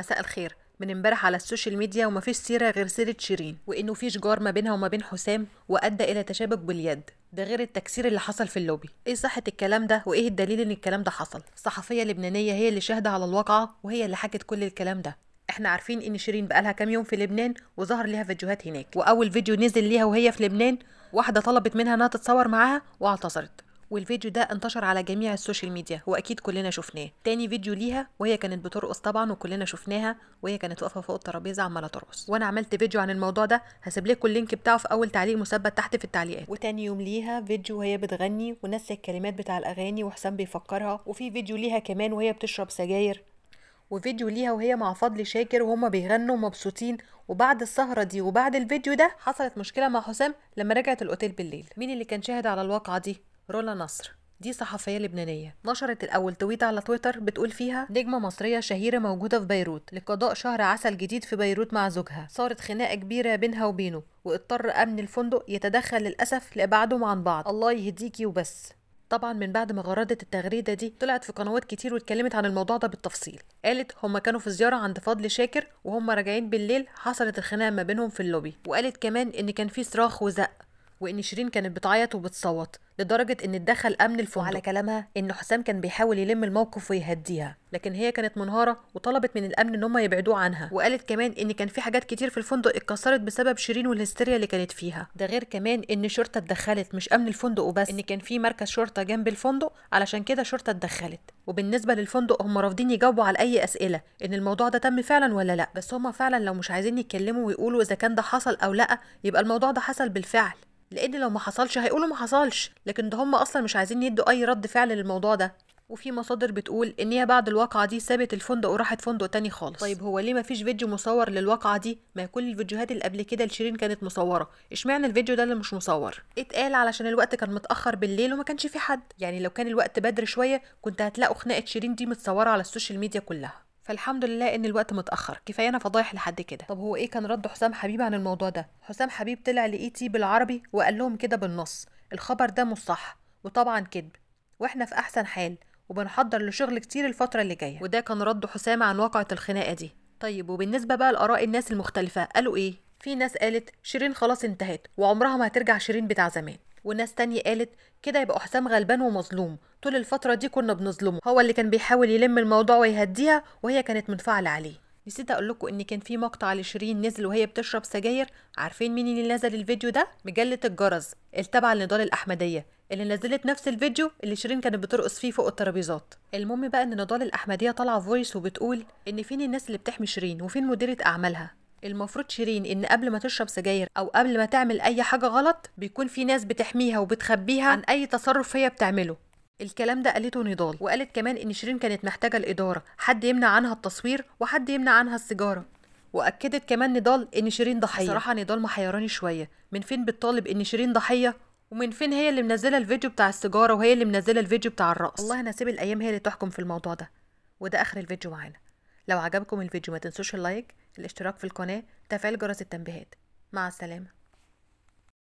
مساء الخير من امبارح على السوشيال ميديا ومفيش سيره غير سيره شيرين وانه في شجار ما بينها وما بين حسام وادى الى تشابك باليد ده غير التكسير اللي حصل في اللوبي ايه صحه الكلام ده وايه الدليل ان الكلام ده حصل صحفيه لبنانيه هي اللي شاهده على الواقعه وهي اللي حكت كل الكلام ده احنا عارفين ان شيرين بقالها كام يوم في لبنان وظهر ليها فيديوهات هناك واول فيديو نزل ليها وهي في لبنان واحده طلبت منها انها تتصور معاها واعتذرت والفيديو ده انتشر على جميع السوشيال ميديا واكيد كلنا شفناه تاني فيديو ليها وهي كانت بترقص طبعا وكلنا شفناها وهي كانت واقفه فوق الترابيزه عماله ترقص وانا عملت فيديو عن الموضوع ده هسيب لكم اللينك بتاعه في اول تعليق مثبت تحت في التعليقات وتاني يوم ليها فيديو وهي بتغني وناسيه الكلمات بتاع الاغاني وحسام بيفكرها وفي فيديو ليها كمان وهي بتشرب سجاير وفيديو ليها وهي مع فضل شاكر وهما بيغنوا مبسوطين وبعد السهرة دي وبعد الفيديو ده حصلت مشكلة مع حسام لما رجعت الأوتيل بالليل مين اللي كان شاهد على الواقعة دي رولا نصر دي صحفية لبنانية نشرت الأول تويت على تويتر بتقول فيها نجمة مصرية شهيرة موجودة في بيروت لقضاء شهر عسل جديد في بيروت مع زوجها صارت خناقة كبيرة بينها وبينه واضطر أمن الفندق يتدخل للأسف لإبعادهم عن بعض الله يهديكي وبس طبعا من بعد ما غردت التغريده دي طلعت في قنوات كتير واتكلمت عن الموضوع ده بالتفصيل قالت هما كانوا في زياره عند فضل شاكر وهما راجعين بالليل حصلت الخناقه ما بينهم في اللوبي وقالت كمان ان كان في صراخ وزق وان شيرين كانت بتعيط وبتصوت لدرجه ان اتدخل امن الفندق وعلى كلامها ان حسام كان بيحاول يلم الموقف ويهديها لكن هي كانت منهاره وطلبت من الامن ان هم يبعدوه عنها وقالت كمان ان كان في حاجات كتير في الفندق اتكسرت بسبب شيرين والهستيريا اللي كانت فيها ده غير كمان ان شرطه اتدخلت مش امن الفندق وبس ان كان في مركز شرطه جنب الفندق علشان كده شرطه اتدخلت وبالنسبه للفندق هم رافضين يجاوبوا على اي اسئله ان الموضوع ده تم فعلا ولا لا بس هم فعلا لو مش عايزين يتكلموا ويقولوا اذا كان ده حصل او لا يبقى الموضوع ده حصل بالفعل لان لو ما حصلش هيقولوا ما حصلش لكن ده هم اصلا مش عايزين يدوا اي رد فعل للموضوع ده وفي مصادر بتقول ان هي بعد الواقعه دي سابت الفندق وراحت فندق تاني خالص طيب هو ليه مفيش فيديو مصور للواقعه دي ما كل الفيديوهات اللي قبل كده لشيرين كانت مصوره اشمعنى الفيديو ده اللي مش مصور اتقال علشان الوقت كان متاخر بالليل وما كانش في حد يعني لو كان الوقت بدري شويه كنت هتلاقوا خناقه شيرين دي متصوره على السوشيال ميديا كلها فالحمد لله ان الوقت متاخر كفايه انا فضايح لحد كده طب هو ايه كان رد حسام حبيب عن الموضوع ده حسام حبيب طلع لاي تي بالعربي وقال لهم كده بالنص الخبر ده مش صح وطبعا كذب واحنا في احسن حال وبنحضر لشغل كتير الفتره اللي جايه وده كان رد حسام عن واقعه الخناقه دي طيب وبالنسبه بقى لاراء الناس المختلفه قالوا ايه في ناس قالت شيرين خلاص انتهت وعمرها ما هترجع شيرين بتاع زمان وناس تانية قالت كده يبقى حسام غلبان ومظلوم طول الفترة دي كنا بنظلمه هو اللي كان بيحاول يلم الموضوع ويهديها وهي كانت منفعلة عليه نسيت اقول لكم ان كان في مقطع لشيرين نزل وهي بتشرب سجاير عارفين مين اللي نزل الفيديو ده مجله الجرس التابعه لنضال الاحمديه اللي نزلت نفس الفيديو اللي شيرين كانت بترقص فيه فوق الترابيزات المهم بقى ان نضال الاحمديه طالعه فويس وبتقول ان فين الناس اللي بتحمي شيرين وفين مديره اعمالها المفروض شيرين ان قبل ما تشرب سجاير او قبل ما تعمل اي حاجه غلط بيكون في ناس بتحميها وبتخبيها عن اي تصرف هي بتعمله الكلام ده قالته نضال وقالت كمان ان شيرين كانت محتاجه الاداره حد يمنع عنها التصوير وحد يمنع عنها السيجاره واكدت كمان نضال ان شيرين ضحيه صراحه نضال محيراني شويه من فين بتطالب ان شيرين ضحيه ومن فين هي اللي منزله الفيديو بتاع السيجاره وهي اللي منزله الفيديو بتاع الرقص والله انا الايام هي اللي تحكم في الموضوع ده وده اخر الفيديو معانا لو عجبكم الفيديو ما تنسوش اللايك الاشتراك في القناة تفعيل جرس التنبيهات مع السلامة